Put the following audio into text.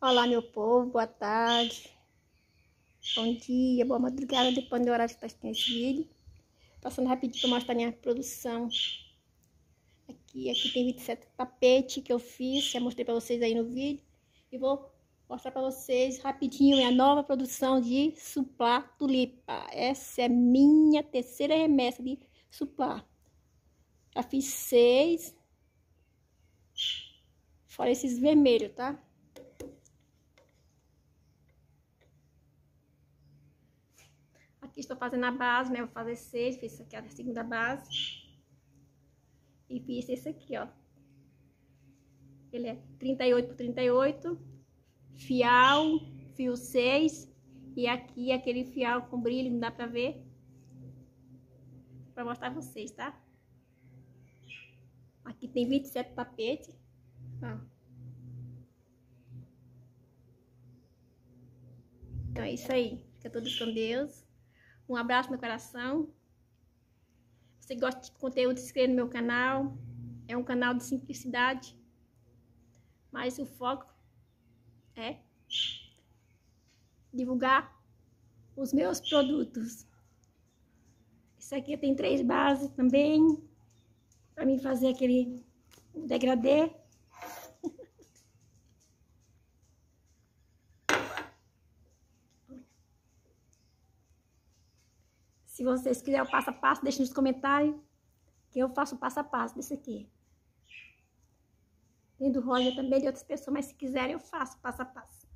Olá, meu povo, boa tarde, bom dia, boa madrugada, dependendo do horário que está assistindo esse vídeo. Passando rapidinho para mostrar minha produção. Aqui, aqui tem 27 tapete que eu fiz, já mostrei para vocês aí no vídeo. E vou mostrar para vocês rapidinho minha nova produção de suplá tulipa. Essa é minha terceira remessa de suplá. Já fiz seis, fora esses vermelhos, tá? estou fazendo a base, né? Vou fazer seis, fiz isso aqui, a segunda base. E fiz esse aqui, ó. Ele é 38 por 38, fial, fio 6, e aqui é aquele fial com brilho, não dá pra ver? Pra mostrar pra vocês, tá? Aqui tem 27 tapetes, ó. Então é isso aí. Fica todos com Deus. Um abraço no coração. Se gosta de conteúdo, se inscreva no meu canal. É um canal de simplicidade. Mas o foco é divulgar os meus produtos. Isso aqui tem três bases também, para mim fazer aquele degradê. Se vocês quiserem o passo a passo, deixem nos comentários que eu faço o passo a passo desse aqui. Tem do Roger também, de outras pessoas, mas se quiserem eu faço passo a passo.